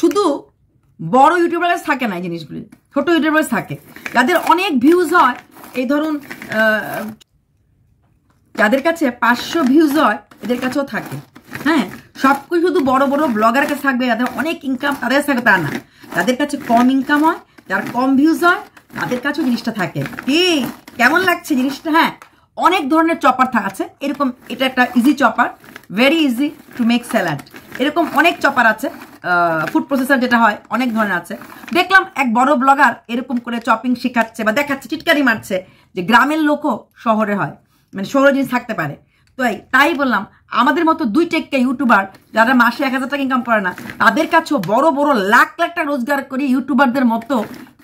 শুধু বড় ইউটিউবার থাকে না এই জিনিসগুলি ছোট ইউটিউবার থাকে যাদের অনেক ভিউজ হয় এই ধরুন যাদের কাছে পাঁচশো ভিউজ হয় এদের কাছেও থাকে হ্যাঁ সব কিছু শুধু বড় বড় ব্লগার কাছে থাকবে যাদের অনেক ইনকাম তাদের থাকে থাকবে তা না যাদের কাছে কম ইনকাম হয় যার কম ভিউজ হয় তাদের কাছেও জিনিসটা থাকে কি কেমন লাগছে জিনিসটা হ্যাঁ অনেক ধরনের চপার আছে এরকম এটা একটা easy chopper very easy to make salad এরকম অনেক চপার আছে ফুড প্রসেসার যেটা হয় অনেক ধরনের আছে দেখলাম এক বড় ব্লগার এরকম করে চপিং শেখাচ্ছে বা দেখাচ্ছে চিটকারি মারছে যে গ্রামের লোকও শহরে হয় মানে শহরে জিনিস থাকতে পারে তো তাই বললাম আমাদের মতো দুই টেক্কা ইউটিউবার যারা মাসে এক হাজার টাকা ইনকাম করে না তাদের কাছেও বড় বড় লাখ লাখ টাকা রোজগার করে ইউটিউবারদের মতো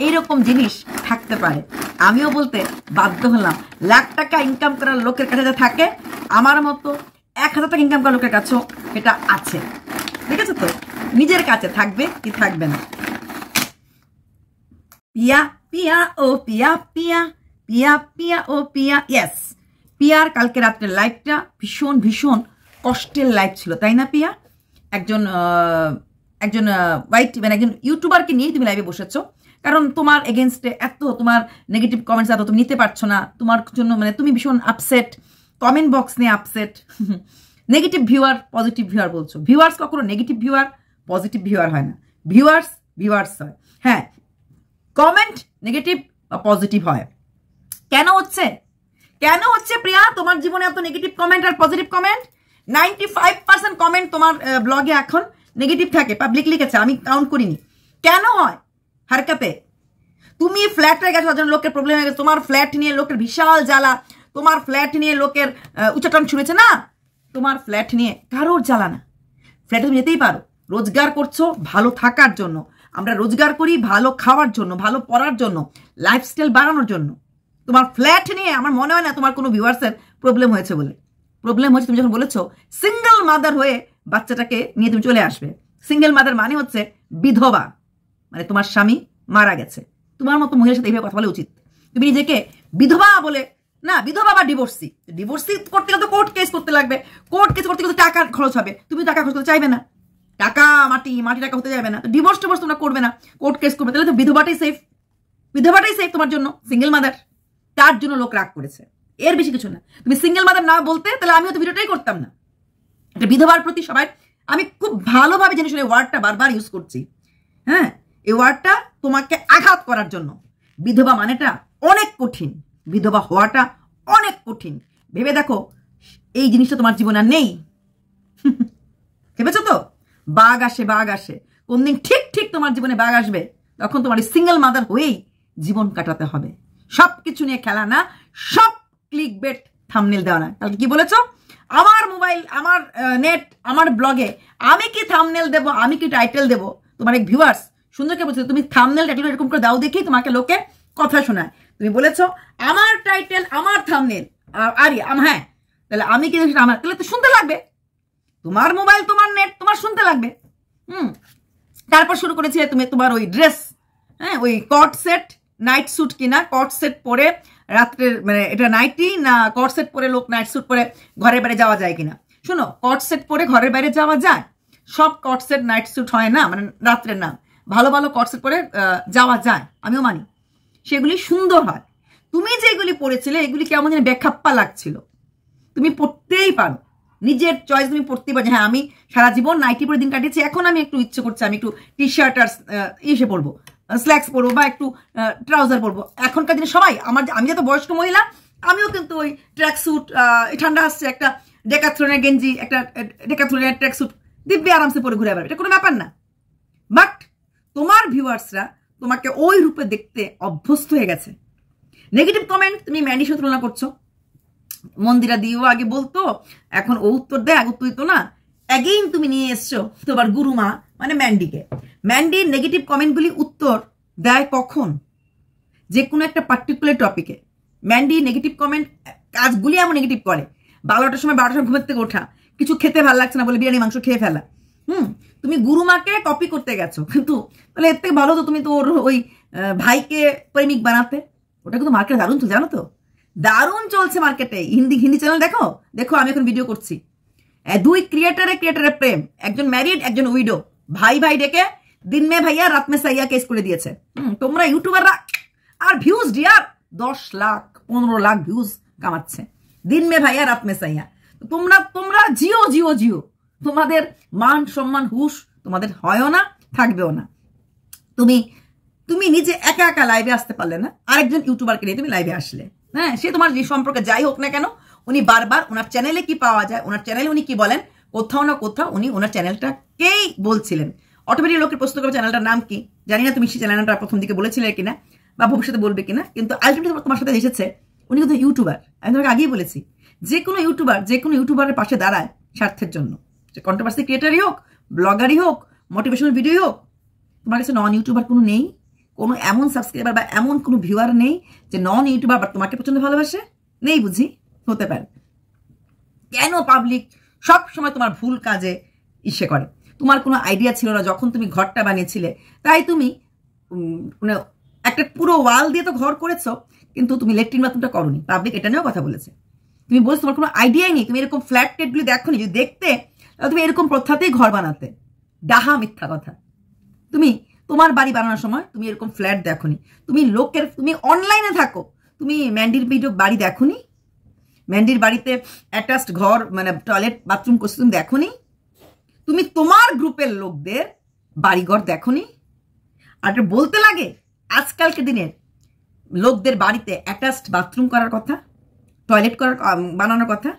এইরকম জিনিস থাকতে পারে আমিও বলতে বাধ্য হলাম লাখ টাকা ইনকাম করার লোকের কাছে যা থাকে আমার মতো এক হাজার টাকা ইনকাম করার লোকের কাছেও এটা আছে ঠিক আছে তো নিজের কাছে থাকবে কি থাকবে না পিয়া পিয়া ও পিয়া পিয়া পিয়া পিয়া ও পিয়া ইয়েস পিয়ার কালকে রাত্রের লাইফটা ভীষণ ভীষণ কষ্টের লাইফ ছিল তাই না পিয়া একজন একজন ওয়াইট মানে একজন ইউটিউবারকে নিয়েই তুমি লাইভে বসেছো কারণ তোমার এগেনস্টে এত তোমার নেগেটিভ কমেন্টস এত তুমি নিতে পারছো না তোমার জন্য মানে তুমি ভীষণ আপসেট কমেন্ট বক্স নিয়ে upset negative viewer positive viewer বলছো ভিউয়ার্স কখনো নেগেটিভ ভিউয়ার পজিটিভ ভিউয়ার হয় না ভিউয়ার্স ভিউয়ার্স হয় হ্যাঁ কমেন্ট নেগেটিভ বা পজিটিভ হয় কেন হচ্ছে কেন হচ্ছে প্রিয়া তোমার জীবনে এত নেগেটিভ কমেন্ট আর positive comment ninety five percent comment তোমার ব্লগে এখন নেগেটিভ থাকে পাবলিক লিখেছে আমি কাউন্ট করিনি কেন হয় হারকাতে তুমি ফ্ল্যাট হয়ে গেছো একজন লোকের প্রবলেম হয়ে গেছে তোমার ফ্ল্যাট নিয়ে লোকের বিশাল জ্বালা তোমার ফ্ল্যাট নিয়ে লোকের উচ্চাটন শুনেছে না তোমার ফ্ল্যাট নিয়ে কারোর জ্বালা না ফ্ল্যাটে তুমি যেতেই পারো রোজগার করছো ভালো থাকার জন্য আমরা রোজগার করি ভালো খাওয়ার জন্য ভালো পড়ার জন্য লাইফস্টাইল বাড়ানোর জন্য তোমার ফ্ল্যাট নিয়ে আমার মনে হয় না তোমার কোনো ভিউয়ার্সের প্রবলেম হয়েছে বলে প্রবলেম হয়েছে তুমি যখন বলেছো সিঙ্গেল মাদার হয়ে বাচ্চাটাকে নিয়ে তুমি চলে আসবে সিঙ্গেল মাদার মানে হচ্ছে বিধবা মানে তোমার স্বামী মারা গেছে তোমার মতো মহিলার সাথে এইভাবে কথা বলা উচিত তুমি নিজেকে বিধবা বলে না বিধবা বা ডিভোর্সি ডিভোর্সি করতে গেলে তো কোর্ট কেস করতে লাগবে কোর্ট কেস করতে গেলে টাকা খরচ হবে তুমি টাকা খরচ করতে চাইবে না টাকা মাটি মাটি টাকা হতে যাবে না তো ডিভোর্স টিভোর্স তোমরা করবে না কোর্ট কেস করবে তাহলে তো বিধবাটাই সেফ বিধবাটাই সেফ তোমার জন্য সিঙ্গেল মাদার তার জন্য লোক রাগ করেছে এর বেশি কিছু না তুমি সিঙ্গেল মাদার না বলতে তাহলে আমিও তো ভিডিওটাই করতাম না একটা বিধবার প্রতি সবাই আমি খুব ভালোভাবে জেনে শুনে ওয়ার্ডটা বারবার ইউজ করছি হ্যাঁ এই ওয়ার্ডটা তোমাকে আঘাত করার জন্য বিধবা মানেটা অনেক কঠিন বিধবা হওয়াটা অনেক কঠিন ভেবে দেখো এই জিনিসটা তোমার জীবনে আর নেই ভেবেছো তো বাঘ আসে বাঘ আসে কোন দিন ঠিক ঠিক তোমার জীবনে বাঘ আসবে তখন তোমার সিঙ্গেল মাদার হয়েই জীবন কাটাতে হবে সব কিছু নিয়ে খেলা না সব ক্লিক বেট থামনেল দেওয়া না তাহলে কি বলেছো আমার মোবাইল আমার নেট আমার ব্লগে আমি কি থামনেল দেব আমি কি টাইটেল দেব তোমার এক ভিউয়ার্স সুন্দরকে বলছো তুমি থামনেল টাইটেল এরকম করে দাও দেখি তোমাকে লোকে কথা শোনায় তুমি বলেছো আমার টাইটেল আমার থামনেল আর হ্যাঁ তাহলে আমি কি আমার তাহলে তো শুনতে লাগবে তোমার মোবাইল তোমার নেট তোমার শুনতে লাগবে হুম তারপর শুরু করেছি তুমি তোমার ওই ড্রেস হ্যাঁ ওই কট সেট নাইট স্যুট কিনা কট সেট পরে রাত্রের মানে এটা নাইটি না কট সেট পরে লোক নাইট স্যুট পরে ঘরের বাইরে যাওয়া যায় কিনা শোনো কট সেট পরে ঘরের বাইরে যাওয়া যায় সব কট সেট নাইট স্যুট হয় না মানে রাত্রের না ভালো ভালো কট সেট পরে যাওয়া যায় আমিও মানি সেগুলি সুন্দর হয় তুমি যেগুলি পড়েছিলে এগুলি কেমন যেন বেখাপ্পা লাগছিল তুমি পড়তেই পারো নিজের চয়েস তুমি পড়তে পারছি হ্যাঁ আমি সারা জীবন নাইটি পরে দিন কাটিয়েছি এখন আমি একটু ইচ্ছে করছে আমি একটু টি শার্ট আর ইসে ইয়ে পরবো স্ল্যাক্স পরবো বা একটু ট্রাউজার পরবো এখনকার দিনে সবাই আমার আমি যত বয়স্ক মহিলা আমিও কিন্তু ওই ট্র্যাক স্যুট ঠান্ডা আসছে একটা ডেকাথ্রনের গেঞ্জি একটা ডেকাথ্রনের ট্র্যাক স্যুট দিব্যি আরামসে পরে ঘুরে বেড়াবে এটা কোনো ব্যাপার না বাট তোমার ভিউয়ার্সরা তোমাকে ওই রূপে দেখতে অভ্যস্ত হয়ে গেছে নেগেটিভ কমেন্ট তুমি ম্যানির তুলনা করছো মন্দিরা দিয়েও আগে বলতো এখন ও উত্তর দেয় আগে উত্তর দিত না অ্যাগেইন তুমি নিয়ে এসছো তোমার গুরুমা মানে ম্যান্ডিকে ম্যান্ডির নেগেটিভ কমেন্টগুলি উত্তর দেয় কখন যে কোনো একটা পার্টিকুলার টপিকে ম্যান্ডি নেগেটিভ কমেন্ট কাজগুলি এমন নেগেটিভ করে বারোটার সময় বারোটার সময় ঘুমের থেকে ওঠা কিছু খেতে ভালো লাগছে না বলে বিরিয়ানি মাংস খেয়ে ফেলা হুম তুমি গুরুমাকে কপি করতে গেছো কিন্তু তাহলে এর থেকে ভালো তো তুমি তো ওর ওই ভাইকে প্রেমিক বানাতে ওটা কিন্তু মার্কেট দারুণ তো জানো তো দারুণ চলছে মার্কেটে হিন্দি হিন্দি চ্যানেল দেখো দেখো আমি এখন ভিডিও করছি দুই ক্রিয়েটারে ক্রিয়েটারে প্রেম একজন ম্যারিড একজন উইডো ভাই ভাই ডেকে দিন মে ভাইয়া রাত মে সাইয়া কেস করে দিয়েছে তোমরা ইউটিউবাররা আর ভিউজ ডিয়ার দশ লাখ পনেরো লাখ ভিউজ কামাচ্ছে দিন মে ভাইয়া রাত মে সাইয়া তোমরা তোমরা জিও জিও জিও তোমাদের মান সম্মান হুশ তোমাদের হয়ও না থাকবেও না তুমি তুমি নিজে একা একা লাইভে আসতে পারলে না আরেকজন ইউটিউবারকে নিয়ে তুমি লাইভে আসলে হ্যাঁ সে তোমার যে সম্পর্কে যাই হোক না কেন উনি বারবার ওনার চ্যানেলে কি পাওয়া যায় ওনার চ্যানেলে উনি কি বলেন কোথাও না কোথাও উনি ওনার চ্যানেলটাকেই বলছিলেন অটোমেটিক লোকের প্রশ্ন করবে চ্যানেলটার নাম কি জানি না তুমি সেই চ্যানেলটা প্রথম দিকে বলেছিলে কিনা বা ভবিষ্যতে বলবে কিনা কিন্তু আলটিমেটলি তোমার সাথে এসেছে উনি কিন্তু ইউটিউবার আমি তোমাকে আগেই বলেছি যে কোনো ইউটিউবার যে কোনো ইউটিউবারের পাশে দাঁড়ায় স্বার্থের জন্য যে কন্ট্রোভার্সি ক্রিয়েটারই হোক ব্লগারই হোক মোটিভেশনাল ভিডিওই হোক তোমার কাছে নন ইউটিউবার কোনো নেই কোনো এমন সাবস্ক্রাইবার বা এমন কোনো ভিউয়ার নেই যে নন ইউটিউবার বা তোমাকে প্রচন্ড ভালোবাসে নেই বুঝি হতে পারে কেন পাবলিক সব সময় তোমার ভুল কাজে ইসে করে তোমার কোনো আইডিয়া ছিল না যখন তুমি ঘরটা বানিয়েছিলে তাই তুমি মানে একটা পুরো ওয়াল দিয়ে তো ঘর করেছো কিন্তু তুমি লেট্রিন বাথরুমটা করনি পাবলিক এটা নিয়েও কথা বলেছে তুমি বলছো তোমার কোনো আইডিয়াই নেই তুমি এরকম ফ্ল্যাট টেটগুলি দেখো নি যদি দেখতে তাহলে তুমি এরকম প্রথাতেই ঘর বানাতে ডাহা মিথ্যা কথা তুমি তোমার বাড়ি বানানোর সময় তুমি এরকম ফ্ল্যাট দেখোনি তুমি লোকের তুমি অনলাইনে থাকো তুমি ম্যান্ডির ভিডিও বাড়ি দেখোনি ম্যান্ডির বাড়িতে অ্যাটাচড ঘর মানে টয়লেট বাথরুম করছে তুমি দেখনি তুমি তোমার গ্রুপের লোকদের বাড়িঘর দেখোনি আর বলতে লাগে আজকালকে দিনের লোকদের বাড়িতে অ্যাটাচড বাথরুম করার কথা টয়লেট করার বানানোর কথা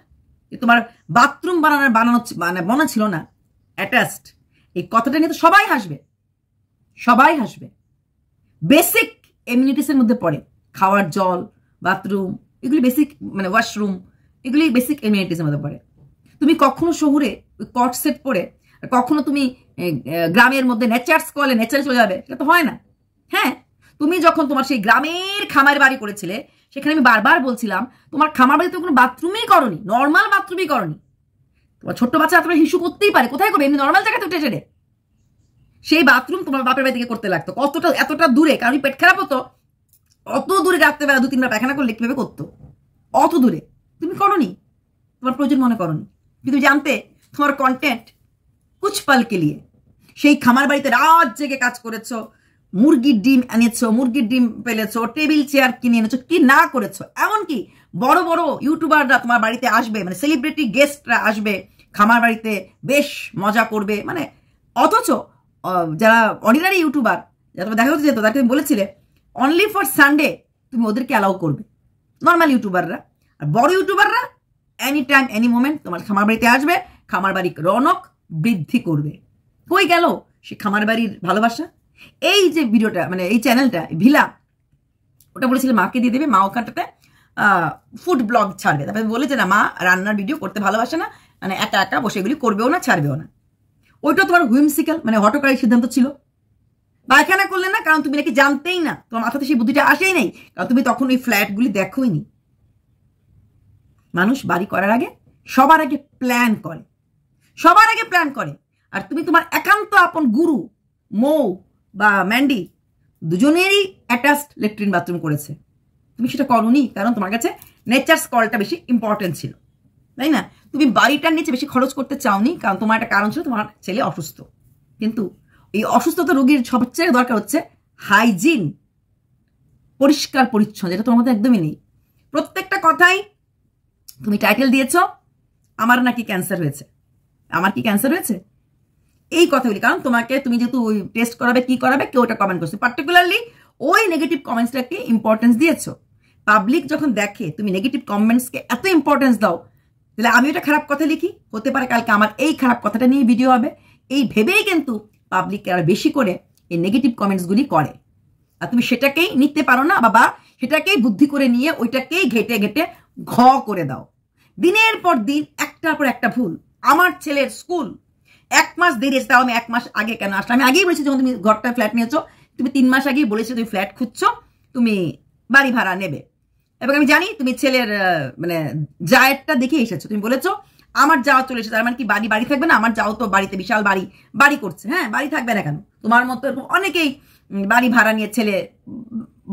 তোমার বাথরুম বানানোর বানানো মানে বানা ছিল না অ্যাটাচড এই কথাটা নিয়ে তো সবাই হাসবে সবাই হাসবে বেসিক এমিউনিটিসের মধ্যে পড়ে খাওয়ার জল বাথরুম এগুলি বেসিক মানে ওয়াশরুম এগুলি বেসিক এমিউনিটিসের মধ্যে পড়ে তুমি কখনো শহুরে কট সেট পরে কখনো তুমি গ্রামের মধ্যে নেচার্স কলে নেচারে চলে যাবে সেটা তো হয় না হ্যাঁ তুমি যখন তোমার সেই গ্রামের খামার বাড়ি করেছিলে সেখানে আমি বারবার বলছিলাম তোমার খামার বাড়িতে কোনো বাথরুমই করনি নর্মাল বাথরুমই করনি তোমার ছোট্ট বাচ্চা তোমার হিসু করতেই পারে কোথায় করবে এমনি নর্মাল জায়গাতে উঠে সেই বাথরুম তোমার বাপের বাড়ি থেকে করতে লাগতো কতটা এতটা দূরে কারণ পেট খারাপ হতো অত দূরে বেলা দু তিনবার পায়খানা করলে কিভাবে করতো অত দূরে তুমি করনি তোমার প্রয়োজন মনে করনি কিন্তু জানতে তোমার কন্টেন্ট পালকে নিয়ে সেই খামার বাড়িতে রাত জেগে কাজ করেছ মুরগির ডিম এনেছো মুরগির ডিম পেলেছো টেবিল চেয়ার কিনে এনেছো কি না করেছো এমনকি বড় বড় ইউটিউবাররা তোমার বাড়িতে আসবে মানে সেলিব্রিটি গেস্টরা আসবে খামার বাড়িতে বেশ মজা করবে মানে অথচ যারা অর্ডিনারি ইউটিউবার যারা দেখা হতে যেত তাকে তুমি বলেছিলে অনলি ফর সানডে তুমি ওদেরকে অ্যালাউ করবে নর্মাল ইউটিউবাররা আর বড় ইউটিউবাররা এনি টাইম এনি মোমেন্ট তোমার খামার বাড়িতে আসবে খামার বাড়ির রনক বৃদ্ধি করবে কই গেল সে খামার বাড়ির ভালোবাসা এই যে ভিডিওটা মানে এই চ্যানেলটা ভিলা ওটা বলেছিল মাকে দিয়ে দেবে মা ওখানটাতে ফুড ব্লগ ছাড়বে তারপরে বলেছে না মা রান্নার ভিডিও করতে ভালোবাসে না মানে একা একা বসে এগুলি করবেও না ছাড়বেও না ওইটা তোমার হুইমসিক্যাল মানে হটকারী সিদ্ধান্ত ছিল পায়খানা করলে না কারণ তুমি নাকি জানতেই না তোমার মাথাতে সেই বুদ্ধিটা আসেই নাই কারণ তুমি তখন ওই ফ্ল্যাটগুলি দেখোই নি মানুষ বাড়ি করার আগে সবার আগে প্ল্যান করে সবার আগে প্ল্যান করে আর তুমি তোমার একান্ত আপন গুরু মৌ বা ম্যান্ডি দুজনেরই অ্যাটাচড লেট্রিন বাথরুম করেছে তুমি সেটা করনি কারণ তোমার কাছে নেচার্স কলটা বেশি ইম্পর্টেন্ট ছিল তাই না তুমি বাড়িটার নিচে বেশি খরচ করতে চাওনি কারণ তোমার একটা কারণ ছিল তোমার ছেলে অসুস্থ কিন্তু এই অসুস্থতা রোগীর সবচেয়ে দরকার হচ্ছে হাইজিন পরিষ্কার পরিচ্ছন্ন যেটা তোমার মধ্যে একদমই নেই প্রত্যেকটা কথাই তুমি টাইটেল দিয়েছ আমার নাকি ক্যান্সার হয়েছে আমার কি ক্যান্সার হয়েছে এই কথাগুলি কারণ তোমাকে তুমি যেহেতু ওই টেস্ট করাবে কি করাবে কেউ ওটা কমেন্ট করছে পার্টিকুলারলি ওই নেগেটিভ কমেন্টসটাকে ইম্পর্টেন্স দিয়েছো পাবলিক যখন দেখে তুমি নেগেটিভ কমেন্টসকে এত ইম্পর্টেন্স দাও তাহলে আমি ওটা খারাপ কথা লিখি হতে পারে কালকে আমার এই খারাপ কথাটা নিয়ে ভিডিও হবে এই ভেবেই কিন্তু পাবলিক আর বেশি করে এই নেগেটিভ কমেন্টসগুলি করে আর তুমি সেটাকেই নিতে পারো না বাবা সেটাকেই বুদ্ধি করে নিয়ে ওইটাকেই ঘেটে ঘেটে ঘ করে দাও দিনের পর দিন একটার পর একটা ভুল আমার ছেলের স্কুল এক মাস দেরি এসে তাও আমি এক মাস আগে কেন আসলাম আমি আগেই বলেছি যখন তুমি ঘরটা ফ্ল্যাট নিয়েছো তুমি তিন মাস আগেই বলেছো তুমি ফ্ল্যাট খুঁজছো তুমি বাড়ি ভাড়া নেবে এবং আমি জানি তুমি ছেলের মানে জায়েরটা দেখে এসেছো তুমি বলেছো আমার যাওয়া চলে এসেছে তার মানে কি বাড়ি বাড়ি থাকবে না আমার যাও তো বাড়িতে বিশাল বাড়ি বাড়ি করছে হ্যাঁ বাড়ি থাকবে না কেন তোমার মতো এরকম অনেকেই বাড়ি ভাড়া নিয়ে ছেলে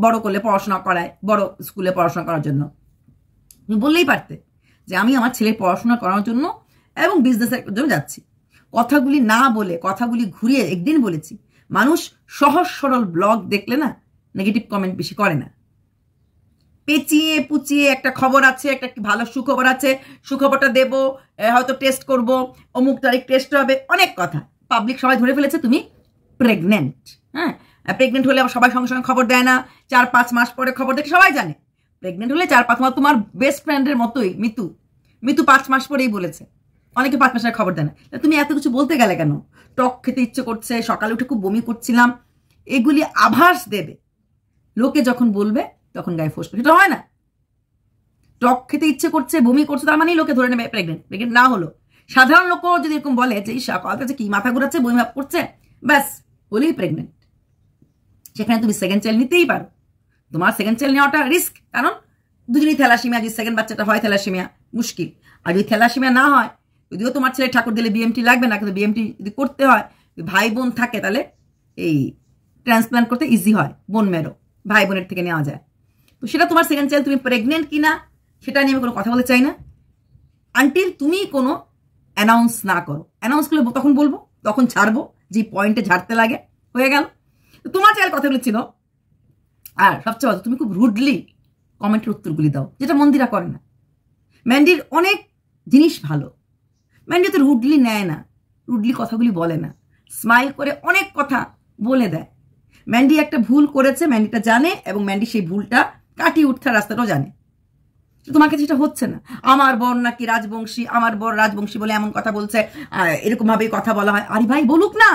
বড় করলে পড়াশোনা করায় বড় স্কুলে পড়াশোনা করার জন্য তুমি বললেই পারতে যে আমি আমার ছেলে পড়াশোনা করার জন্য এবং বিজনেসের জন্য যাচ্ছি কথাগুলি না বলে কথাগুলি ঘুরিয়ে একদিন বলেছি মানুষ সহজ সরল ব্লগ দেখলে না নেগেটিভ কমেন্ট বেশি করে না পেঁচিয়ে পুচিয়ে একটা খবর আছে একটা ভালো সুখবর আছে সুখবরটা দেব হয়তো টেস্ট করব অমুক তারিখ টেস্ট হবে অনেক কথা পাবলিক সবাই ধরে ফেলেছে তুমি প্রেগনেন্ট হ্যাঁ প্রেগনেন্ট হলে সবাই সঙ্গে সঙ্গে খবর দেয় না চার পাঁচ মাস পরে খবর দেখে সবাই জানে প্রেগনেন্ট হলে চার পাঁচ মাস তোমার বেস্ট ফ্রেন্ডের মতোই মিতু মিতু পাঁচ মাস পরেই বলেছে অনেকে পাঁচ মাসের খবর দেয় না তুমি এত কিছু বলতে গেলে কেন টক খেতে ইচ্ছে করছে সকালে উঠে খুব বমি করছিলাম এগুলি আভাস দেবে লোকে যখন বলবে তখন গায়ে ফোস সেটা হয় না টক খেতে ইচ্ছে করছে বমি করছে তার মানেই লোকে ধরে নেবে প্রেগনেন্ট প্রেগনেন্ট না হলো সাধারণ লোক যদি এরকম বলে যে ইস কাছে কি মাথা ঘুরাচ্ছে বমি ভাব করছে ব্যাস বলেই প্রেগনেন্ট সেখানে তুমি সেকেন্ড চাইল্ড নিতেই পারো তোমার সেকেন্ড চাইল্ড নেওয়াটা রিস্ক কারণ দুজনেই থ্যালাসিমিয়া যদি সেকেন্ড বাচ্চাটা হয় থ্যালাসিমিয়া মুশকিল আর যদি থ্যালাসিমিয়া না হয় যদিও তোমার ছেলে ঠাকুর দিলে বিএমটি লাগবে না কিন্তু বিএমটি যদি করতে হয় ভাই বোন থাকে তাহলে এই ট্রান্সপ্লান্ট করতে ইজি হয় বোন মেরো ভাই বোনের থেকে নেওয়া যায় সেটা তোমার সেকেন্ড চাইল্ড তুমি প্রেগনেন্ট কিনা সেটা নিয়ে আমি কোনো কথা বলতে চাই না আনটিল তুমি কোনো অ্যানাউন্স না করো অ্যানাউন্স করলে তখন বলবো তখন ছাড়বো যে পয়েন্টে ঝাড়তে লাগে হয়ে গেল তো তোমার চাইল কথা ছিল আর সবচেয়ে ভালো তুমি খুব রুডলি কমেন্টের উত্তরগুলি দাও যেটা মন্দিরা করে না ম্যান্ডির অনেক জিনিস ভালো ম্যান্ডি তো রুডলি নেয় না রুডলি কথাগুলি বলে না স্মাইল করে অনেক কথা বলে দেয় ম্যান্ডি একটা ভুল করেছে ম্যান্ডিটা জানে এবং ম্যান্ডি সেই ভুলটা কাটিয়ে উঠতে রাস্তাটাও জানে তোমার কাছে সেটা হচ্ছে না আমার বর নাকি রাজবংশী আমার বর রাজবংশী বলে এমন কথা বলছে এরকমভাবেই কথা বলা হয় আরে ভাই বলুক না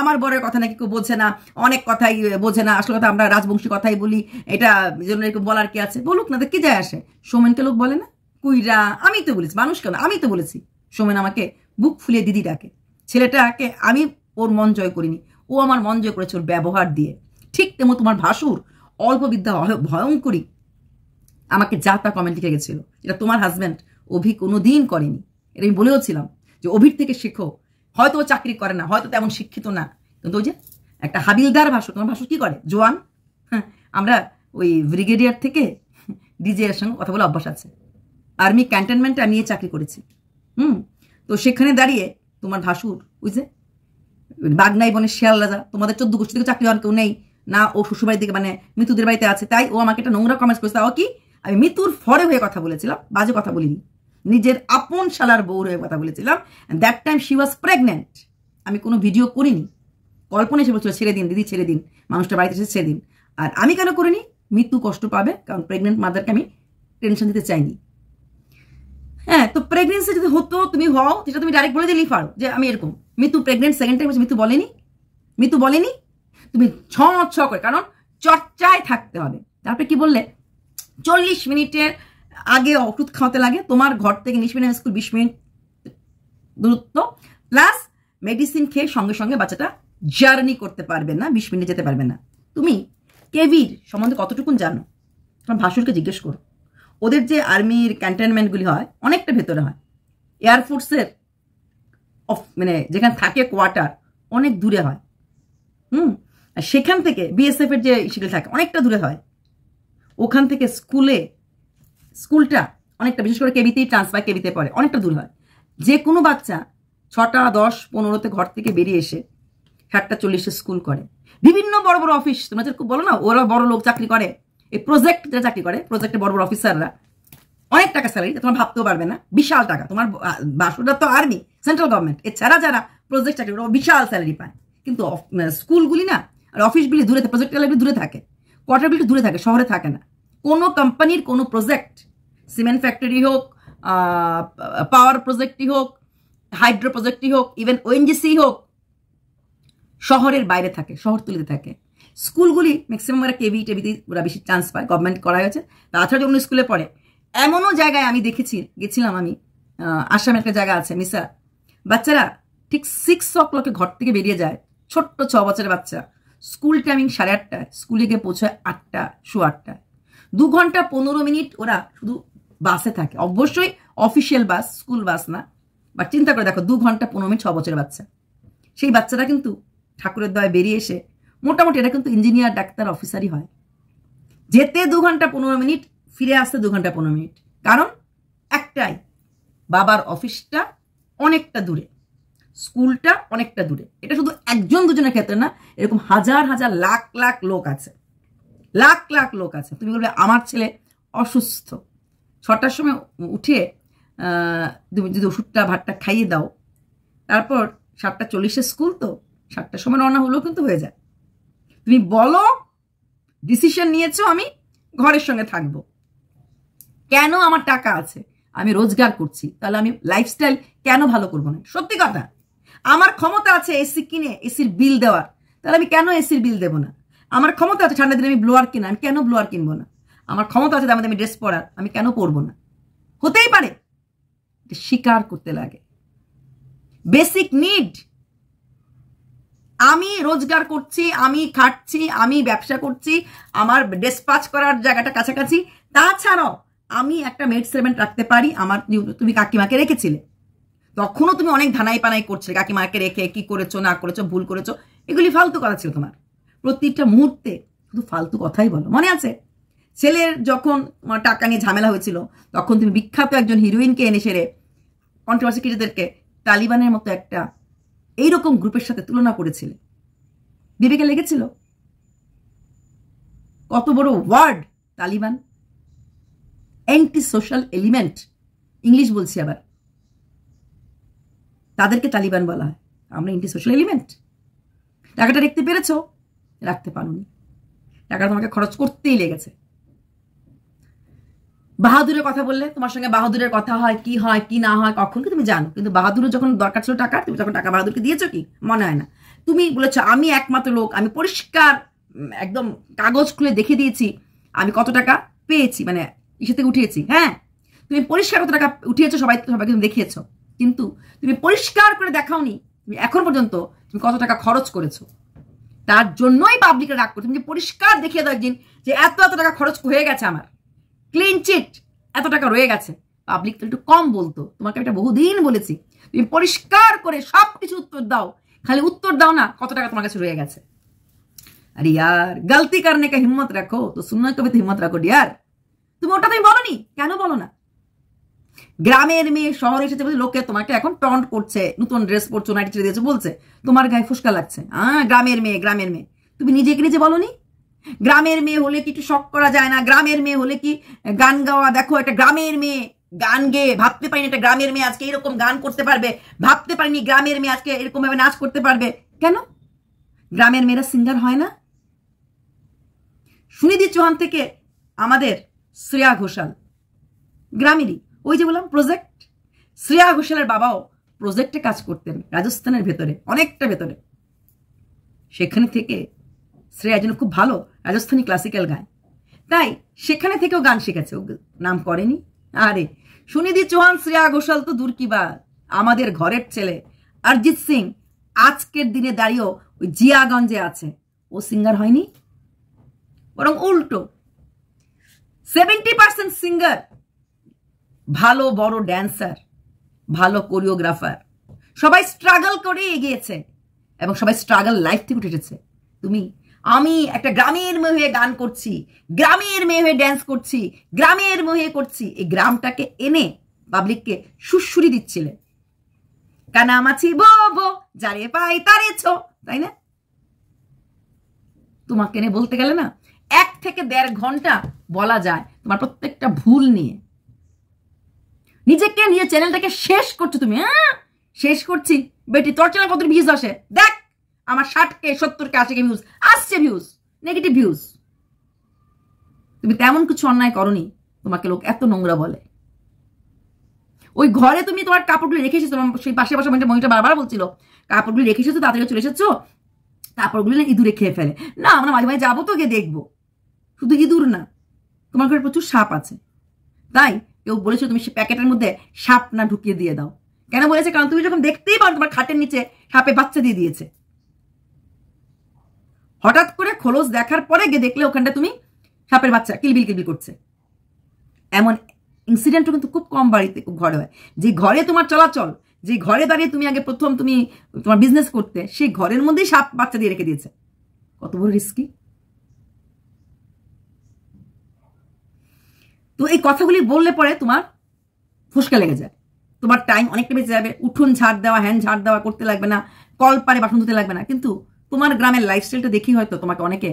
আমার বরের কথা নাকি কেউ বোঝে না অনেক কথাই বোঝে না আসলে কথা আমরা রাজবংশী কথাই বলি এটা জন্য এরকম বলার কি আছে বলুক না তো কি যায় আসে সোমেনকে লোক বলে না কুইরা আমি তো বলেছি মানুষ কেন আমি তো বলেছি সোমেন আমাকে বুক ফুলিয়ে দিদি ডাকে ছেলেটাকে আমি ওর মন জয় করিনি ও আমার মন জয় করেছে ওর ব্যবহার দিয়ে ঠিক তেমন তোমার ভাসুর অল্প বিদ্যা ভয়ঙ্করী আমাকে যা তা কমেন্ট লিখে গেছিলো এটা তোমার হাজব্যান্ড অভি কোনো দিন করেনি এটা আমি বলেওছিলাম যে অভির থেকে শিখো হয়তো ও চাকরি করে না হয়তো তেমন শিক্ষিত না কিন্তু ওই যে একটা হাবিলদার ভাষণ তোমার ভাষণ কী করে জোয়ান হ্যাঁ আমরা ওই ব্রিগেডিয়ার থেকে ডিজে এর সঙ্গে কথা বলে অভ্যাস আছে আর্মি ক্যান্টনমেন্টে আমি এই চাকরি করেছি হুম তো সেখানে দাঁড়িয়ে তোমার ভাসুর যে বাগনাই বনে শিয়াল রাজা তোমাদের চোদ্দ গোষ্ঠী থেকে চাকরি হওয়ার কেউ নেই না ও শ্বশুরবাড়ির দিকে মানে মৃত্যুদের বাড়িতে আছে তাই ও আমাকে একটা নোংরা কমেন্ট করেছে তাও কি আমি মৃত্যুর ফরে হয়ে কথা বলেছিলাম বাজে কথা বলিনি নিজের আপন শালার বউ হয়ে কথা বলেছিলাম that time she was pregnant আমি কোনো ভিডিও করিনি কল্পনা এসে বলছিল ছেড়ে দিন দিদি ছেড়ে দিন মানুষটা বাড়িতে এসে ছেড়ে দিন আর আমি কেন করিনি মৃত্যু কষ্ট পাবে কারণ প্রেগনেন্ট মাদারকে আমি টেনশন দিতে চাইনি হ্যাঁ তো প্রেগনেন্সি যদি হতো তুমি হও সেটা তুমি ডাইরেক্ট বলে দিলেই পারো যে আমি এরকম মৃত্যু প্রেগনেন্ট সেকেন্ড টাইম মৃত্যু বলেনি মৃত্যু বলেনি তুমি ছ ছ করে কারণ চর্চায় থাকতে হবে তারপরে কি বললে চল্লিশ মিনিটের আগে ওষুধ খাওয়াতে লাগে তোমার ঘর থেকে ইংলিশ মিনিট স্কুল বিশ মিনিট দূরত্ব প্লাস মেডিসিন খেয়ে সঙ্গে সঙ্গে বাচ্চাটা জার্নি করতে পারবে না বিশ মিনিট যেতে পারবে না তুমি কেভির সম্বন্ধে কতটুকুন জানো তোমার ভাসুরকে জিজ্ঞেস করো ওদের যে আর্মির ক্যান্টনমেন্টগুলি হয় অনেকটা ভেতরে হয় এয়ারফোর্সের অফ মানে যেখানে থাকে কোয়ার্টার অনেক দূরে হয় হুম আর সেখান থেকে বিএসএফ এর যে সেগুলো থাকে অনেকটা দূরে হয় ওখান থেকে স্কুলে স্কুলটা অনেকটা বিশেষ করে কেবিতেই ট্রান্সফার কেবিতে পড়ে অনেকটা দূর হয় যে কোনো বাচ্চা ছটা দশ পনেরোতে ঘর থেকে বেরিয়ে এসে সাতটা চল্লিশে স্কুল করে বিভিন্ন বড় বড় অফিস তোমরা যেরকম বলো না ওরা বড় লোক চাকরি করে এই প্রজেক্ট যারা চাকরি করে প্রজেক্টে বড় বড় অফিসাররা অনেক টাকা স্যালারি তোমার ভাবতেও পারবে না বিশাল টাকা তোমার বাসুটা তো আর্মি সেন্ট্রাল গভর্নমেন্ট এছাড়া যারা প্রজেক্ট চাকরি করে বিশাল স্যালারি পায় কিন্তু মানে স্কুলগুলি না আর অফিস বিল্ডিং দূরে থাকে প্রজেক্ট লাইব্রেরি দূরে থাকে কোয়ার্টার বিল্ডিং দূরে থাকে শহরে থাকে না কোনো কোম্পানির কোনো প্রজেক্ট সিমেন্ট ফ্যাক্টরি হোক পাওয়ার প্রজেক্টই হোক হাইড্রো প্রজেক্টই হোক ইভেন ওএনজিসি হোক শহরের বাইরে থাকে শহর তুলিতে থাকে স্কুলগুলি ম্যাক্সিমাম ওরা কেভি টেভিতে ওরা বেশি চান্স পায় গভর্নমেন্ট করা হয়েছে তাছাড়া অন্য স্কুলে পড়ে এমনও জায়গায় আমি দেখেছি গেছিলাম আমি আসামের একটা জায়গা আছে মিসা বাচ্চারা ঠিক সিক্স ও ক্লকে ঘর থেকে বেরিয়ে যায় ছোট্ট ছ বছরের বাচ্চা স্কুল টাইমিং সাড়ে আটটায় স্কুলে গিয়ে পৌঁছায় আটটা শো আটটায় দু ঘন্টা পনেরো মিনিট ওরা শুধু বাসে থাকে অবশ্যই অফিসিয়াল বাস স্কুল বাস না বাট চিন্তা করে দেখো দু ঘন্টা পনেরো মিনিট ছ বছরের বাচ্চা সেই বাচ্চারা কিন্তু ঠাকুরের দয়ে বেরিয়ে এসে মোটামুটি এটা কিন্তু ইঞ্জিনিয়ার ডাক্তার অফিসারই হয় যেতে দু ঘন্টা পনেরো মিনিট ফিরে আসতে দু ঘন্টা পনেরো মিনিট কারণ একটাই বাবার অফিসটা অনেকটা দূরে স্কুলটা অনেকটা দূরে এটা শুধু একজন দুজনের ক্ষেত্রে না এরকম হাজার হাজার লাখ লাখ লোক আছে লাখ লাখ লোক আছে তুমি বলবে আমার ছেলে অসুস্থ ছটার সময় উঠে তুমি যদি ওষুধটা ভাতটা খাইয়ে দাও তারপর সাতটা চল্লিশে স্কুল তো সাতটার সময় রওনা হলেও কিন্তু হয়ে যায় তুমি বলো ডিসিশন নিয়েছো আমি ঘরের সঙ্গে থাকবো কেন আমার টাকা আছে আমি রোজগার করছি তাহলে আমি লাইফস্টাইল কেন ভালো করবো না সত্যি কথা আমার ক্ষমতা আছে এসি কিনে এসির বিল দেওয়ার তাহলে আমি কেন এসির বিল দেবো না আমার ক্ষমতা আছে ঠান্ডা দিনে আমি ব্লোয়ার কিনা আমি কেন ব্লোয়ার কিনবো না আমার ক্ষমতা আছে আমাদের আমি ড্রেস পরার আমি কেন পরবো না হতেই পারে স্বীকার করতে লাগে বেসিক নিড আমি রোজগার করছি আমি খাটছি আমি ব্যবসা করছি আমার ডেসপাচ করার জায়গাটা কাছাকাছি তাছাড়াও আমি একটা মেড সেভেন্ট রাখতে পারি আমার তুমি কাকিমাকে রেখেছিলে তখনও তুমি অনেক ধানাই পানাই করছিলে কাকিমাকে রেখে কি করেছো না করেছো ভুল করেছো এগুলি ফালতু কথা ছিল তোমার প্রত্যেকটা মুহূর্তে শুধু ফালতু কথাই বলো মনে আছে ছেলের যখন তোমার টাকা নিয়ে ঝামেলা হয়েছিল তখন তুমি বিখ্যাত একজন হিরোইনকে এনে সেরে কন্ট্রোভার্সি তালিবানের মতো একটা এইরকম গ্রুপের সাথে তুলনা করেছিলে বিবেকে লেগেছিল কত বড় word Taliban anti social element English বলছি আবার তাদেরকে তালিবান বলা হয় আমরা ইন্টি সোশ্যাল এলিমেন্ট টাকাটা রাখতে পেরেছ রাখতে পারোনি টাকাটা তোমাকে খরচ করতেই লেগেছে বাহাদুরের কথা বললে তোমার সঙ্গে বাহাদুরের কথা হয় কি হয় কি না হয় কখন কি তুমি জানো কিন্তু বাহাদুরের যখন দরকার ছিল টাকা তুমি তখন টাকা বাহাদুরকে দিয়েছো কি মনে হয় না তুমি বলেছো আমি একমাত্র লোক আমি পরিষ্কার একদম কাগজ খুলে দেখে দিয়েছি আমি কত টাকা পেয়েছি মানে ইসে থেকে উঠিয়েছি হ্যাঁ তুমি পরিষ্কার কত টাকা উঠিয়েছো সবাই সবাইকে তুমি দেখিয়েছো কিন্তু তুমি পরিষ্কার করে দেখাওনি তুমি এখন পর্যন্ত তুমি কত টাকা খরচ করেছো তার জন্যই পাবলিকে রাগ করছো তুমি পরিষ্কার দেখিয়ে দাও একদিন যে এত এত টাকা খরচ হয়ে গেছে আমার ক্লিন চিট এত টাকা রয়ে গেছে পাবলিক তো একটু কম বলতো তোমাকে এটা বহুদিন বলেছি তুমি পরিষ্কার করে সব কিছু উত্তর দাও খালি উত্তর দাও না কত টাকা তোমার কাছে রয়ে গেছে আরে ইয়ার গলতি কারণে হিম্মত রাখো তো সুন্নত কবে হিম্মত রাখো ডিয়ার তুমি ওটা তুমি বলো কেন বলো না গ্রামের মেয়ে শহরে এসেছে বলছে লোকে তোমাকে এখন টন্ট করছে নতুন ড্রেস পরছো নাইটি ছেড়ে দিয়েছে বলছে তোমার গায়ে ফুসকা লাগছে হ্যাঁ গ্রামের মেয়ে গ্রামের মেয়ে তুমি নিজেকে নিজে বলনি গ্রামের মেয়ে হলে কি একটু শখ করা যায় না গ্রামের মেয়ে হলে কি গান গাওয়া দেখো একটা গ্রামের মেয়ে গান গেয়ে ভাবতে পারিনি একটা গ্রামের মেয়ে আজকে এরকম গান করতে পারবে ভাবতে পারিনি গ্রামের মেয়ে আজকে এরকম ভাবে নাচ করতে পারবে কেন গ্রামের মেয়েরা সিঙ্গার হয় না সুনিধি চৌহান থেকে আমাদের শ্রেয়া ঘোষাল গ্রামেরই ওই যে বললাম প্রজেক্ট শ্রেয়া ঘোষালের বাবাও প্রজেক্টে কাজ করতেন রাজস্থানের ভেতরে অনেকটা ভেতরে সেখানে থেকে শ্রেয়া যেন খুব ভালো রাজস্থানি ক্লাসিক্যাল গায় তাই সেখানে থেকেও গান শিখেছে নাম করেনি আরে সুনিধি চৌহান শ্রেয়া ঘোষাল তো দূর কি বা আমাদের ঘরের ছেলে অরিজিৎ সিং আজকের দিনে দাঁড়িয়েও ওই জিয়াগঞ্জে আছে ও সিঙ্গার হয়নি বরং উল্টো সেভেন্টি পার্সেন্ট সিঙ্গার ভালো বড় ড্যান্সার ভালো কোরিওগ্রাফার সবাই স্ট্রাগল করে এগিয়েছে এবং সবাই স্ট্রাগল লাইফ থেকে উঠেছে তুমি আমি একটা গ্রামের মেয়ে হয়ে গান করছি গ্রামের মেয়ে হয়ে ড্যান্স করছি গ্রামের মেয়ে করছি এই গ্রামটাকে এনে পাবলিককে সুসুরি দিচ্ছিলে আছি বো বো যারে পাই তারে ছো তাই না তোমাকে এনে বলতে গেলে না এক থেকে দেড় ঘন্টা বলা যায় তোমার প্রত্যেকটা ভুল নিয়ে নিজেকে নিজের চ্যানেলটাকে শেষ করছো তুমি হ্যাঁ শেষ করছি বেটি তোর চ্যানেল কত ভিউজ আসে দেখ আমার ষাটকে সত্তরকে আশিকে ভিউজ আসছে ভিউজ নেগেটিভ ভিউজ তুমি তেমন কিছু অন্যায় করনি তোমাকে লোক এত নোংরা বলে ওই ঘরে তুমি তোমার কাপড়গুলি রেখে এসেছো সেই পাশে পাশে মহিটা বারবার বলছিল কাপড়গুলি রেখে এসেছো তাড়াতাড়ি চলে এসেছো কাপড়গুলি না ইঁদুরে খেয়ে ফেলে না আমরা মাঝে মাঝে যাবো তো গিয়ে দেখবো শুধু ইঁদুর না তোমার ঘরে প্রচুর সাপ আছে তাই কেউ বলেছো তুমি সে প্যাকেটের মধ্যে সাপ না ঢুকিয়ে দিয়ে দাও কেন বলেছে কারণ তুমি যখন দেখতেই পাও তোমার খাটের নিচে সাপে বাচ্চা দিয়ে দিয়েছে হঠাৎ করে খোলস দেখার পরে গিয়ে দেখলে ওখানটা তুমি সাপের বাচ্চা কিলবিল কিলবিল করছে এমন ইনসিডেন্টও কিন্তু খুব কম বাড়িতে ঘরে হয় যে ঘরে তোমার চলাচল যে ঘরে দাঁড়িয়ে তুমি আগে প্রথম তুমি তোমার বিজনেস করতে সেই ঘরের মধ্যেই সাপ বাচ্চা দিয়ে রেখে দিয়েছে কত বড় রিস্কি তো এই কথাগুলি বললে পরে তোমার ফুসকা লেগে যায় তোমার টাইম অনেকটা বেঁচে যাবে উঠুন ঝাড় দেওয়া হ্যান্ড ঝাড় দেওয়া করতে লাগবে না কল পারে বাসন ধুতে লাগবে না কিন্তু তোমার গ্রামের লাইফস্টাইলটা দেখি হয়তো তোমাকে অনেকে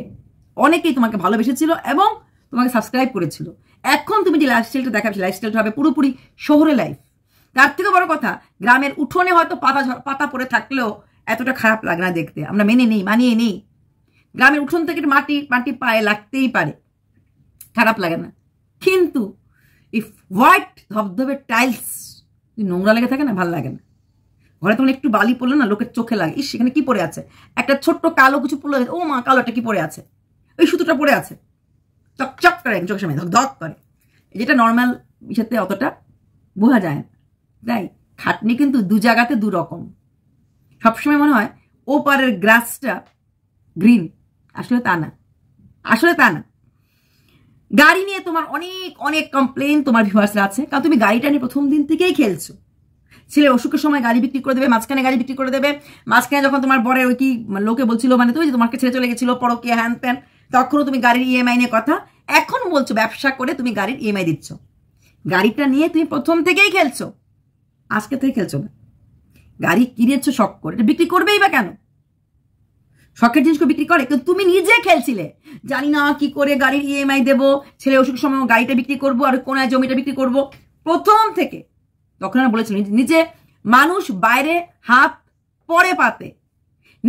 অনেকেই তোমাকে ভালোবেসেছিল এবং তোমাকে সাবস্ক্রাইব করেছিল এখন তুমি যে লাইফস্টাইলটা দেখাবে লাইফস্টাইলটা হবে পুরোপুরি শহরে লাইফ তার থেকে বড় কথা গ্রামের উঠোনে হয়তো পাতা পাতা পড়ে থাকলেও এতটা খারাপ লাগে না দেখতে আমরা মেনে নেই মানিয়ে নেই গ্রামের উঠোন থেকে মাটি মাটি পায়ে লাগতেই পারে খারাপ লাগে না কিন্তু ইফ হোয়াইট ধবধবে টাইলস নোংরা লেগে থাকে না ভাল লাগে না ঘরে তখন একটু বালি পড়লে না লোকের চোখে লাগে ইস সেখানে কি পড়ে আছে একটা ছোট্ট কালো কিছু পড়লে ও মা কালোটা কি পড়ে আছে ওই সুতোটা পড়ে আছে চকচক করে চোখের সামনে ধক করে যেটা নর্মাল ইসেতে অতটা বোঝা যায় না তাই খাটনি কিন্তু দু জায়গাতে দু রকম সবসময় মনে হয় ও পারের গ্রাসটা গ্রিন আসলে তা না আসলে তা না গাড়ি নিয়ে তোমার অনেক অনেক কমপ্লেন তোমার ভিউয়ার্স আছে কারণ তুমি গাড়িটা নিয়ে প্রথম দিন থেকেই খেলছো ছেলে অসুখের সময় গাড়ি বিক্রি করে দেবে মাঝখানে গাড়ি বিক্রি করে দেবে মাঝখানে যখন তোমার বরের ওই কি লোকে বলছিল মানে তুমি যে তোমাকে ছেড়ে চলে গেছিলো কে হ্যান প্যান তখনও তুমি গাড়ির ইএমআই নিয়ে কথা এখন বলছো ব্যবসা করে তুমি গাড়ির ইএমআই দিচ্ছ গাড়িটা নিয়ে তুমি প্রথম থেকেই খেলছো আজকে থেকে খেলছো না গাড়ি কিনেছো শখ করে এটা বিক্রি করবেই বা কেন শখের জিনিসগুলো বিক্রি করে কিন্তু তুমি নিজে খেলছিলে জানি না কি করে গাড়ির ইএমআই দেবো ছেলে অসুখ সময় গাড়িটা বিক্রি করব আর কোনায় জমিটা বিক্রি করব প্রথম থেকে তখন বলেছিল নিজে মানুষ বাইরে হাত পরে পাতে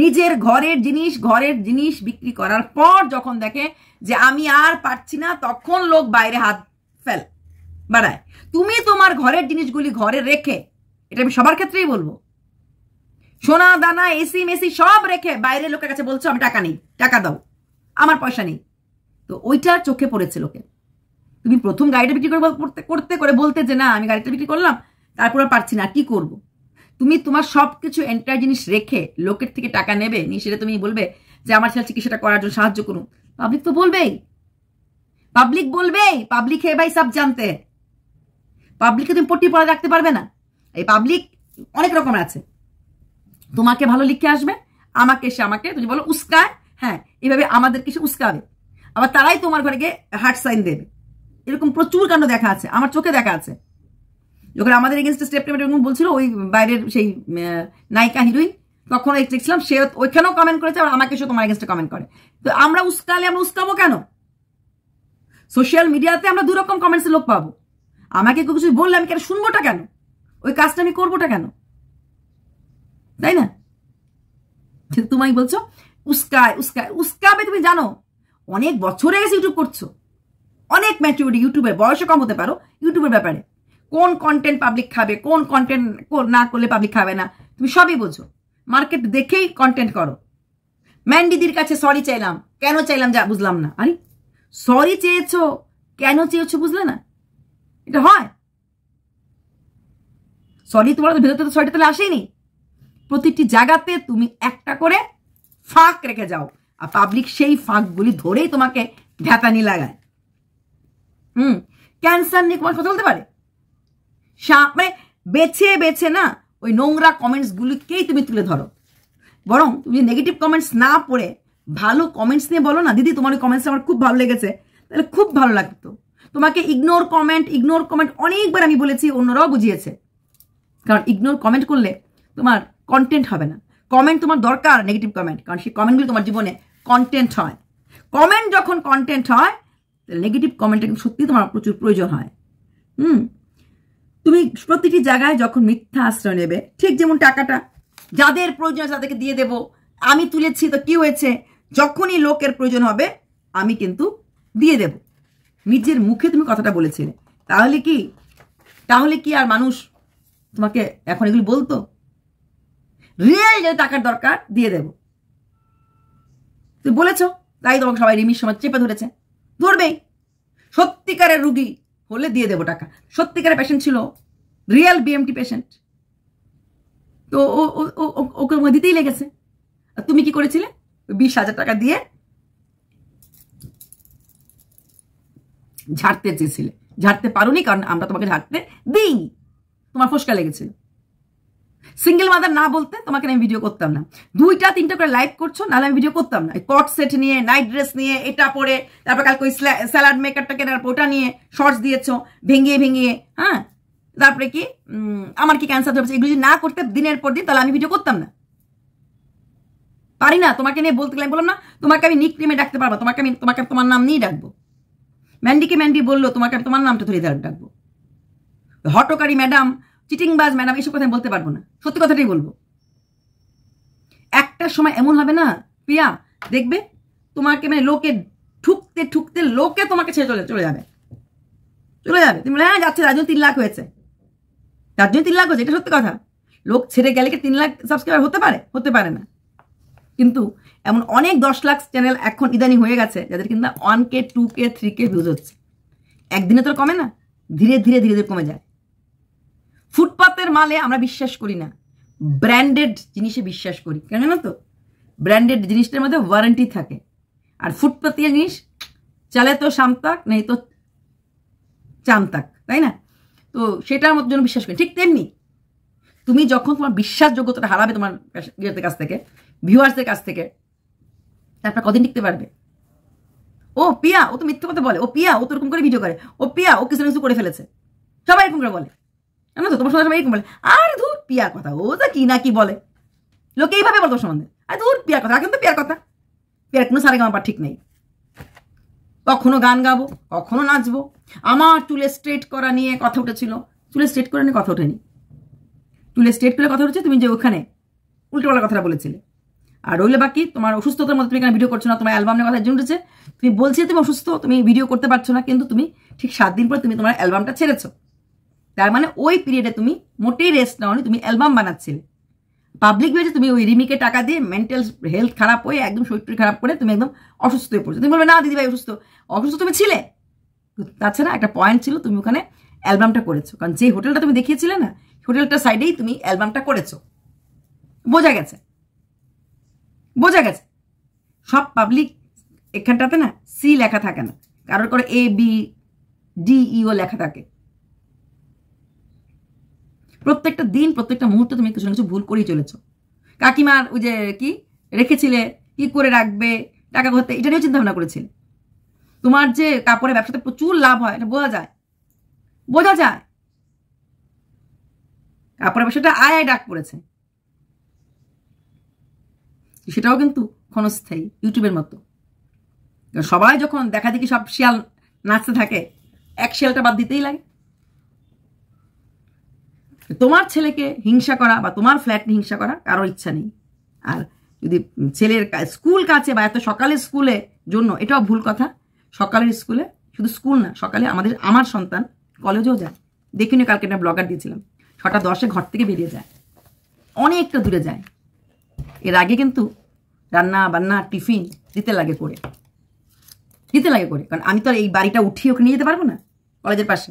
নিজের ঘরের জিনিস ঘরের জিনিস বিক্রি করার পর যখন দেখে যে আমি আর পারছি না তখন লোক বাইরে হাত ফেল বাড়ায় তুমি তোমার ঘরের জিনিসগুলি ঘরে রেখে এটা আমি সবার ক্ষেত্রেই বলবো সোনা দানা এসি মেসি সব রেখে বাইরে লোকের কাছে বলছো আমি টাকা নেই টাকা দাও আমার পয়সা নেই তো ওইটা চোখে পড়েছে লোকে তুমি প্রথম গাড়িটা বিক্রি করে করতে করতে করে বলতে যে না আমি গাড়িটা বিক্রি করলাম তারপর পারছি না কি করব। তুমি তোমার সব কিছু এন্টার জিনিস রেখে লোকের থেকে টাকা নেবে নিয়ে সেটা তুমি বলবে যে আমার ছেলে চিকিৎসাটা করার জন্য সাহায্য করুন পাবলিক তো বলবেই পাবলিক বলবেই পাবলিক হে ভাই সব জানতে পাবলিককে তুমি পট্টি পড়া রাখতে পারবে না এই পাবলিক অনেক রকমের আছে তোমাকে ভালো লিখে আসবে আমাকে সে আমাকে তুমি বলো উস্কায় হ্যাঁ এভাবে আমাদেরকে সে উস্কাবে আবার তারাই তোমার ঘরে গিয়ে হার্ট সাইন দেবে এরকম প্রচুর কাণ্ড দেখা আছে আমার চোখে দেখা আছে যখন আমাদের এগেনস্টে স্টেপ নেবে এরকম বলছিল ওই বাইরের সেই নায়িকা হিরোইন তখন দেখছিলাম সে ওইখানেও কমেন্ট করেছে আর আমাকে সে তোমার এগেনস্টে কমেন্ট করে তো আমরা উস্কালে আমরা উস্কাবো কেন সোশ্যাল মিডিয়াতে আমরা দুরকম কমেন্টসে লোক পাবো আমাকে কিছু বললে আমি কেন শুনবোটা কেন ওই কাজটা আমি করবোটা কেন তাই না ঠিক তোমায় বলছো উস্কায় উস্কায় উস্কাবে তুমি জানো অনেক বছরে গেছে ইউটিউব করছো অনেক ম্যাচিউরিটি ইউটিউবের বয়সও কম হতে পারো ইউটিউবের ব্যাপারে কোন কন্টেন্ট পাবলিক খাবে কোন কন্টেন্ট না করলে পাবলিক খাবে না তুমি সবই বোঝো মার্কেট দেখেই কন্টেন্ট করো ম্যান্ডিদির কাছে সরি চাইলাম কেন চাইলাম যা বুঝলাম না আরে সরি চেয়েছো কেন চেয়েছো বুঝলে না এটা হয় সরি তোমার ভেতর তো সরিটা তাহলে আসেনি প্রতিটি জায়গাতে তুমি একটা করে ফাঁক রেখে যাও আর পাবলিক সেই ফাঁকগুলি ধরেই তোমাকে ভ্যাতানি লাগায় হুম ক্যান্সার নিয়ে তোমার কথা বলতে পারে মানে বেছে বেছে না ওই নোংরা কমেন্টসগুলিকেই তুমি তুলে ধরো বরং তুমি নেগেটিভ কমেন্টস না পড়ে ভালো কমেন্টস নিয়ে বলো না দিদি তোমার কমেন্টস আমার খুব ভালো লেগেছে তাহলে খুব ভালো লাগতো তোমাকে ইগনোর কমেন্ট ইগনোর কমেন্ট অনেকবার আমি বলেছি অন্যরাও বুঝিয়েছে কারণ ইগনোর কমেন্ট করলে তোমার কন্টেন্ট হবে না কমেন্ট তোমার দরকার নেগেটিভ কমেন্ট কারণ সেই কমেন্টগুলো তোমার জীবনে কন্টেন্ট হয় কমেন্ট যখন কন্টেন্ট হয় তাহলে নেগেটিভ কমেন্টটা কিন্তু সত্যি তোমার প্রচুর প্রয়োজন হয় হুম তুমি প্রতিটি জায়গায় যখন মিথ্যা আশ্রয় নেবে ঠিক যেমন টাকাটা যাদের প্রয়োজন তাদেরকে দিয়ে দেব আমি তুলেছি তো কি হয়েছে যখনই লোকের প্রয়োজন হবে আমি কিন্তু দিয়ে দেব নিজের মুখে তুমি কথাটা বলেছিলে তাহলে কি তাহলে কি আর মানুষ তোমাকে এখন এগুলি বলতো রিয়েল যে টাকার দরকার দিয়ে দেব তুমি বলেছ তাই তোমাকে সবাই রিমির সময় চেপে ধরেছে ধরবেই সত্যিকারের রুগী হলে দিয়ে দেবো টাকা সত্যিকারের পেশেন্ট ছিল রিয়েল বিএমটি পেশেন্ট তো ও ওকে ওকে দিতেই লেগেছে আর তুমি কি করেছিলে বিশ হাজার টাকা দিয়ে ঝাড়তে চেয়েছিলে ঝাড়তে পারোনি কারণ আমরা তোমাকে ঝাড়তে দিই তোমার ফসকা লেগেছিল সিঙ্গেল মাদার না বলতে তোমাকে আমি ভিডিও করতাম না দুইটা তিনটা করে লাইভ করছো নাহলে আমি ভিডিও করতাম না কট সেট নিয়ে নাইট ড্রেস নিয়ে এটা পরে তারপর কালকে ওই স্যালাড মেকারটা কেনার পোটা নিয়ে শর্টস দিয়েছো ভেঙিয়ে ভেঙিয়ে হ্যাঁ তারপরে কি আমার কি ক্যান্সার ধরেছে এগুলো যদি না করতে দিনের পর দিন তাহলে আমি ভিডিও করতাম না পারি না তোমাকে নিয়ে বলতে গেলে বললাম না তোমাকে আমি নিক নেমে ডাকতে পারবো তোমাকে আমি তোমাকে তোমার নাম নিয়েই ডাকবো ম্যান্ডিকে ম্যান্ডি বললো তোমাকে আমি তোমার নামটা ধরে ডাকবো হটকারী ম্যাডাম চিটিংবাজ ম্যাডাম এইসব কথা বলতে পারবো না সত্যি কথাটাই বলবো একটা সময় এমন হবে না প্রিয়া দেখবে তোমাকে মানে লোকে ঠুকতে ঠুকতে লোকে তোমাকে ছেড়ে চলে চলে যাবে চলে যাবে তুমি হ্যাঁ যাচ্ছে রাজনীতি তিন লাখ হয়েছে রাজনীতি তিন লাখ হয়েছে এটা সত্যি কথা লোক ছেড়ে গেলে কি তিন লাখ সাবস্ক্রাইবার হতে পারে হতে পারে না কিন্তু এমন অনেক দশ লাখ চ্যানেল এখন ইদানি হয়ে গেছে যাদের কিন্তু one K two K three K views হচ্ছে একদিনে তো কমে না ধীরে ধীরে ধীরে ধীরে কমে যায় ফুটপাতের মালে আমরা বিশ্বাস করি না ব্র্যান্ডেড জিনিসে বিশ্বাস করি কেন তো ব্র্যান্ডেড জিনিসটার মধ্যে ওয়ারেন্টি থাকে আর ফুটপাতি জিনিস চালে তো সামতাক নেই তো চামতাক তাই না তো সেটার মধ্যে জন্য বিশ্বাস করি ঠিক তেমনি তুমি যখন তোমার বিশ্বাসযোগ্যতাটা হারাবে তোমার ইয়েদের কাছ থেকে ভিউয়ার্সদের কাছ থেকে তারপর কদিন টিকতে পারবে ও পিয়া ও তো মিথ্যে কথা বলে ও পিয়া ও তো এরকম করে ভিডিও করে ও পিয়া ও কিছু না কিছু করে ফেলেছে সবাই এরকম করে বলে জানো তো তোমার সঙ্গে এরকম বলে আর ধুর পিয়ার কথা ও তো কি না কি বলে লোকে এইভাবে বলতো সম্বন্ধে আর ধুর পিয়ার কথা এখন তো পিয়ার কথা পিয়ার কোনো সারে গামাপার ঠিক নেই কখনো গান গাবো কখনো নাচবো আমার চুলে স্ট্রেট করা নিয়ে কথা উঠেছিল চুলে স্ট্রেট করে নিয়ে কথা ওঠেনি চুলে স্ট্রেট করে কথা উঠেছে তুমি যে ওখানে উল্টোপালা কথাটা বলেছিলে আর রইলে বাকি তোমার অসুস্থতার মধ্যে তুমি এখানে ভিডিও করছো না তোমার অ্যালবামের কথা জন্য উঠেছে তুমি বলছি তুমি অসুস্থ তুমি ভিডিও করতে পারছো না কিন্তু তুমি ঠিক সাত দিন পর তুমি তোমার অ্যালবামটা ছেড়েছো তার মানে ওই পিরিয়ডে তুমি মোটেই রেস্ট নাওনি তুমি অ্যালবাম বানাচ্ছিলে পাবলিক ভেজে তুমি ওই রিমিকে টাকা দিয়ে মেন্টাল হেলথ খারাপ হয়ে একদম শরীর খারাপ করে তুমি একদম অসুস্থ হয়ে পড়ছো তুমি বলবে না ভাই অসুস্থ অসুস্থ তুমি ছিলে তাছাড়া একটা পয়েন্ট ছিল তুমি ওখানে অ্যালবামটা করেছো কারণ যে হোটেলটা তুমি দেখিয়েছিলে না হোটেলটার সাইডেই তুমি অ্যালবামটা করেছো বোঝা গেছে বোঝা গেছে সব পাবলিক এখানটাতে না সি লেখা থাকে না কারোর করে এ বি ডি লেখা থাকে প্রত্যেকটা দিন প্রত্যেকটা মুহূর্তে তুমি কিছু না কিছু ভুল করেই চলেছ কাকিমার ওই যে কি রেখেছিলে কি করে রাখবে টাকা ঘরতে এটা নিয়েও চিন্তাভাবনা করেছিলে তোমার যে কাপড়ের ব্যবসাতে প্রচুর লাভ হয় এটা বোঝা যায় বোঝা যায় কাপড়ের ব্যবসাটা আয় আয় ডাক পড়েছে সেটাও কিন্তু ক্ষণস্থায়ী ইউটিউবের মতো সবাই যখন দেখা দেখি সব শিয়াল নাচতে থাকে এক শিয়ালটা বাদ দিতেই লাগে তোমার ছেলেকে হিংসা করা বা তোমার ফ্ল্যাট হিংসা করা কারোর ইচ্ছা নেই আর যদি ছেলের স্কুল কাছে বা এত সকালের স্কুলে জন্য এটাও ভুল কথা সকালের স্কুলে শুধু স্কুল না সকালে আমাদের আমার সন্তান কলেজেও যায় দেখি নিয়ে কালকে একটা ব্লগার দিয়েছিলাম ছটা দশে ঘর থেকে বেরিয়ে যায় অনেকটা দূরে যায় এর আগে কিন্তু রান্না বান্না টিফিন দিতে লাগে করে দিতে লাগে করে কারণ আমি তো এই বাড়িটা উঠিয়ে ওকে নিয়ে যেতে পারবো না কলেজের পাশে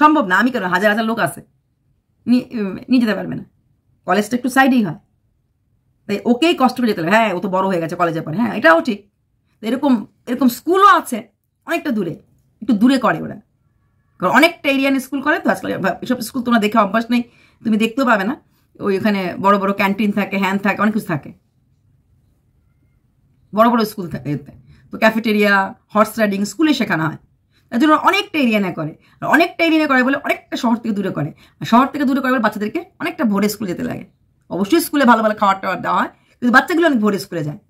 সম্ভব না আমি কেন হাজার হাজার লোক আছে নিয়ে যেতে পারবে না কলেজটা একটু সাইডেই হয় তাই ওকেই কষ্ট করে যেতে হবে হ্যাঁ ও তো বড় হয়ে গেছে কলেজে পরে হ্যাঁ এটাও ঠিক এরকম এরকম স্কুলও আছে অনেকটা দূরে একটু দূরে করে ওরা কারণ অনেকটা এরিয়ান স্কুল করে তো আজকাল এসব স্কুল তোমরা দেখে অভ্যাস নেই তুমি দেখতেও পাবে না ওই ওখানে বড় বড় ক্যান্টিন থাকে হ্যান থাকে অনেক কিছু থাকে বড় বড় স্কুল থাকে তো ক্যাফেটেরিয়া হর্স রাইডিং স্কুলে শেখানো হয় তার জন্য অনেকটা নেয় করে আর অনেকটা এরিয়া করে বলে অনেকটা শহর থেকে দূরে করে আর শহর থেকে দূরে করে বলে বাচ্চাদেরকে অনেকটা ভোরে স্কুলে যেতে লাগে অবশ্যই স্কুলে ভালো ভালো খাবার টাবার দেওয়া হয় কিন্তু বাচ্চাগুলো অনেক ভোরে স্কুলে যায়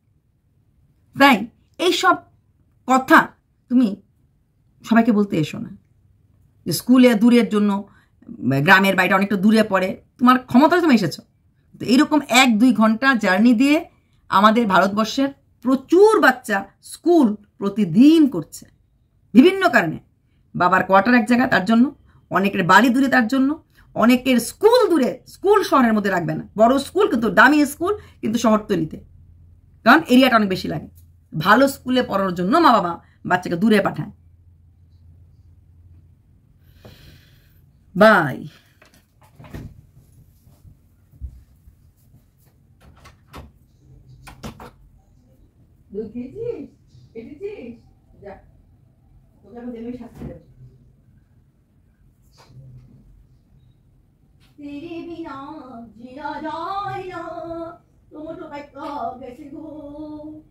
তাই এইসব কথা তুমি সবাইকে বলতে এসো না যে স্কুলে দূরের জন্য গ্রামের বাড়িটা অনেকটা দূরে পড়ে তোমার ক্ষমতা তুমি এসেছো তো এইরকম এক দুই ঘন্টা জার্নি দিয়ে আমাদের ভারতবর্ষের প্রচুর বাচ্চা স্কুল প্রতিদিন করছে বিভিন্ন কারণে বাবার কোয়ার্টার এক জায়গা তার জন্য অনেকের বাড়ি দূরে তার জন্য অনেকের স্কুল দূরে স্কুল শহরের মধ্যে রাখবে না বড় স্কুল কিন্তু দামি স্কুল কিন্তু শহরতলিতে কারণ এরিয়াটা অনেক বেশি লাগে ভালো স্কুলে পড়ানোর জন্য মা বাবা বাচ্চাকে দূরে পাঠায় বাই খেয়েছিস কেটেছিস যা 모자로 내면 샷을 내리비나 지나자이 너무 좋아할 거 계시고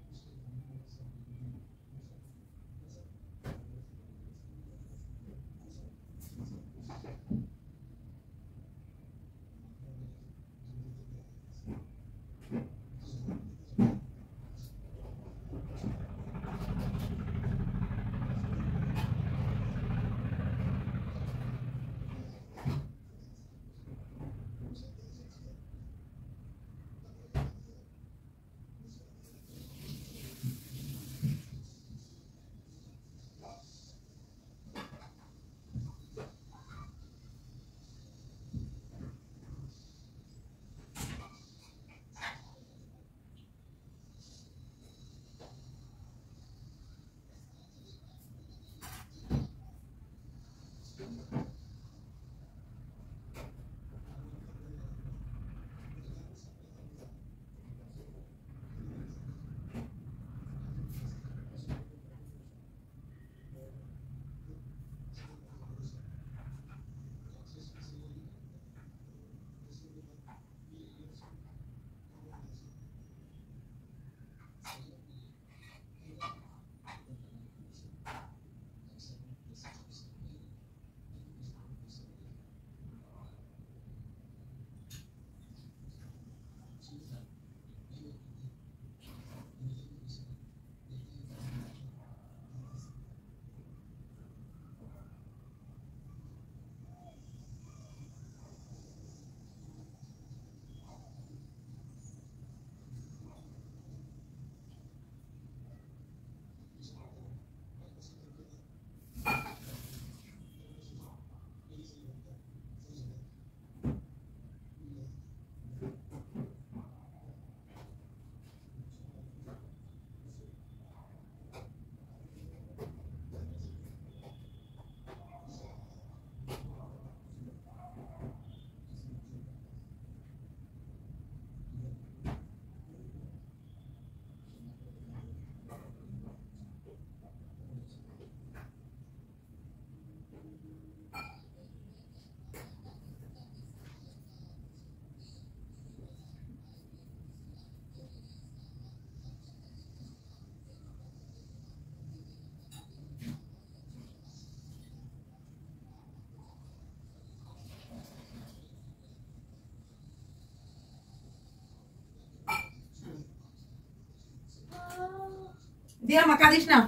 दिया मका ना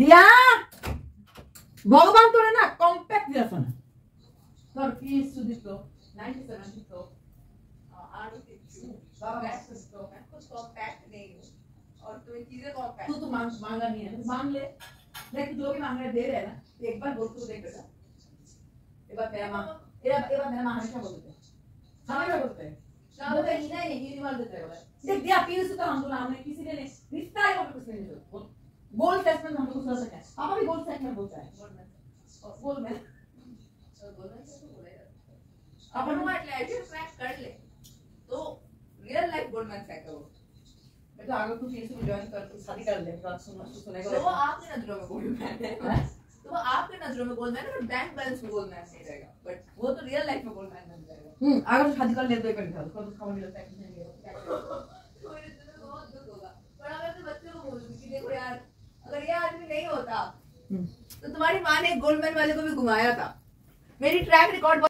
दिया ভগবান তোরে না কম্প্যাক্ট দিয়েছ না তোর পিএসসি দিত নাইনটি সেভেন দিত तो কিছু तो দিত कुछ कॉम्पैक्ट नहीं और तो ये चीजें कॉम्पैक्ट तू तो मांग मांगा नहीं है मांग ले लेकिन जो भी मांग रहे दे रहे ना एक बार बोल तू देख बेटा एक बार तेरा मां एक बार मेरा मां हमेशा बोलते हैं हमेशा बोलते हैं शाम का इना नहीं यूनिवर्स देते हो देख दिया पीयू से तो हम लोग हमने किसी ने रिश्ता ही कुछ नहीं जो गोल टेस्ट में हम लोग सुना सके पापा भी गोल टेस्ट में बोलता है गोल में अपन वो एटलेटिक क्रैक कर ले तो रियल लाइफ गोल्डमैन सैक है वो मैं तो आगे तू पीयू से ज्वाइन कर तू शादी कर ले बात सुना सुनेगा वो आप मेरा दिलों में गोल्डमैन है तो वो आपके नजरों में गोल्ड मैन है बट बैंक बैलेंस में गोल्ड मैन नहीं रहेगा बट वो तो रियल लाइफ में गोल्ड मैन बन जाएगा हम्म अगर शादी कर ले तो एक घंटा उसको उसका मुझे लगता है कि नहीं तो तो होगा हम्म। तो तुम्हारी माँ ने गोल्डमैन वाले को भी घुमाया था मेरी ट्रैक रिकॉर्ड